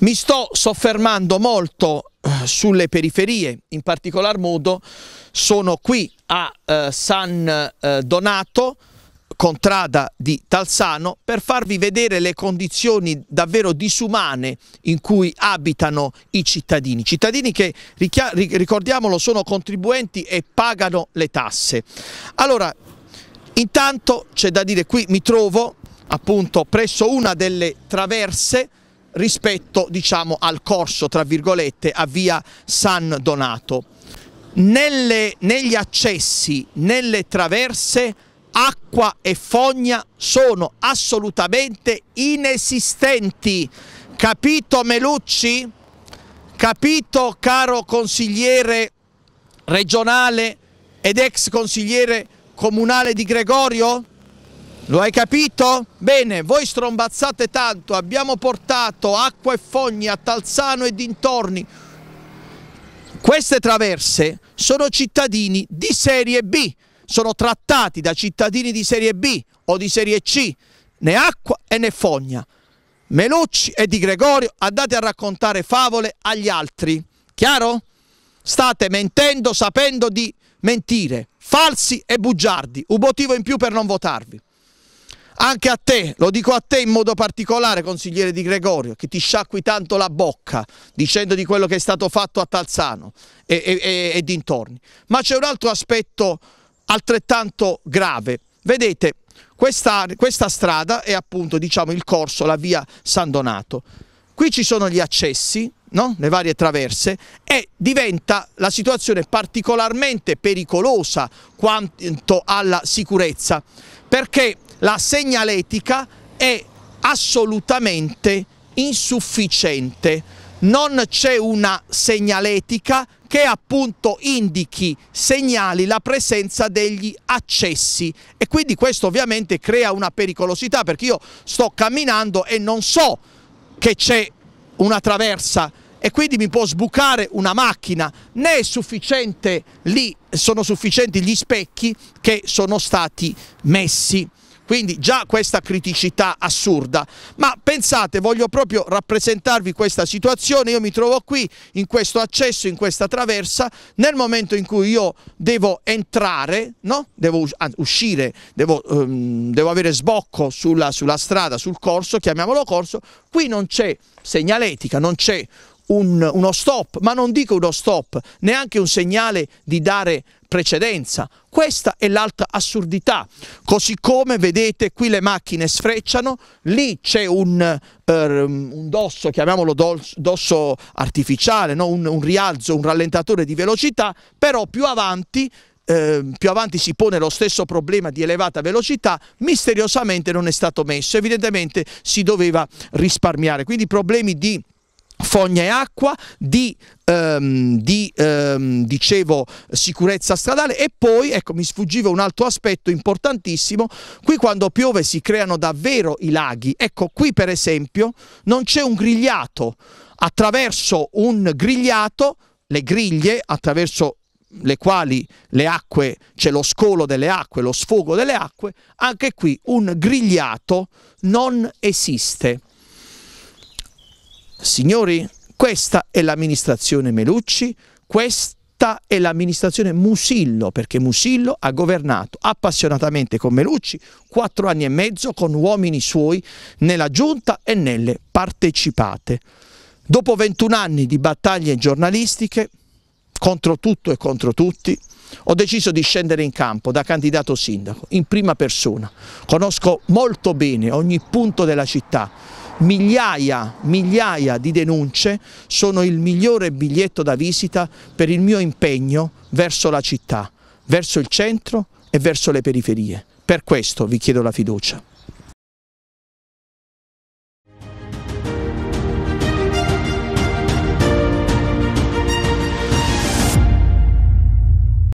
Mi sto soffermando molto eh, sulle periferie, in particolar modo sono qui a eh, San eh, Donato, contrada di Talsano, per farvi vedere le condizioni davvero disumane in cui abitano i cittadini. Cittadini che, ricordiamolo, sono contribuenti e pagano le tasse. Allora, intanto c'è da dire qui mi trovo appunto presso una delle traverse rispetto diciamo, al corso tra virgolette a via San Donato. Nelle, negli accessi, nelle traverse, acqua e fogna sono assolutamente inesistenti. Capito Melucci? Capito caro consigliere regionale ed ex consigliere comunale di Gregorio? Lo hai capito? Bene, voi strombazzate tanto, abbiamo portato acqua e fogni a Talzano e dintorni. Queste traverse sono cittadini di serie B, sono trattati da cittadini di serie B o di serie C, né acqua e né fogna. Melucci e Di Gregorio andate a raccontare favole agli altri, chiaro? State mentendo sapendo di mentire, falsi e bugiardi, un motivo in più per non votarvi. Anche a te, lo dico a te in modo particolare, consigliere Di Gregorio, che ti sciacqui tanto la bocca dicendo di quello che è stato fatto a Talzano e, e, e dintorni. Ma c'è un altro aspetto altrettanto grave. Vedete, questa, questa strada è appunto diciamo, il corso, la via San Donato. Qui ci sono gli accessi, no? le varie traverse e diventa la situazione particolarmente pericolosa quanto alla sicurezza perché la segnaletica è assolutamente insufficiente, non c'è una segnaletica che appunto indichi, segnali la presenza degli accessi e quindi questo ovviamente crea una pericolosità perché io sto camminando e non so che c'è una traversa e quindi mi può sbucare una macchina, né lì, sono sufficienti gli specchi che sono stati messi. Quindi già questa criticità assurda. Ma pensate, voglio proprio rappresentarvi questa situazione. Io mi trovo qui, in questo accesso, in questa traversa. Nel momento in cui io devo entrare, no? devo uscire, devo, um, devo avere sbocco sulla, sulla strada, sul corso, chiamiamolo corso, qui non c'è segnaletica, non c'è un, uno stop, ma non dico uno stop, neanche un segnale di dare precedenza. Questa è l'altra assurdità. Così come vedete qui le macchine sfrecciano, lì c'è un, eh, un, dosso, chiamiamolo dosso, dosso artificiale, no? un, un rialzo, un rallentatore di velocità, però più avanti eh, più avanti si pone lo stesso problema di elevata velocità, misteriosamente non è stato messo, evidentemente si doveva risparmiare, quindi problemi di Fogna e acqua, di, um, di um, dicevo, sicurezza stradale e poi, ecco, mi sfuggiva un altro aspetto importantissimo, qui quando piove si creano davvero i laghi, ecco qui per esempio non c'è un grigliato, attraverso un grigliato, le griglie attraverso le quali le acque, c'è lo scolo delle acque, lo sfogo delle acque, anche qui un grigliato non esiste. Signori, questa è l'amministrazione Melucci, questa è l'amministrazione Musillo, perché Musillo ha governato appassionatamente con Melucci quattro anni e mezzo con uomini suoi nella giunta e nelle partecipate. Dopo 21 anni di battaglie giornalistiche, contro tutto e contro tutti, ho deciso di scendere in campo da candidato sindaco, in prima persona. Conosco molto bene ogni punto della città, migliaia, migliaia di denunce sono il migliore biglietto da visita per il mio impegno verso la città, verso il centro e verso le periferie. Per questo vi chiedo la fiducia.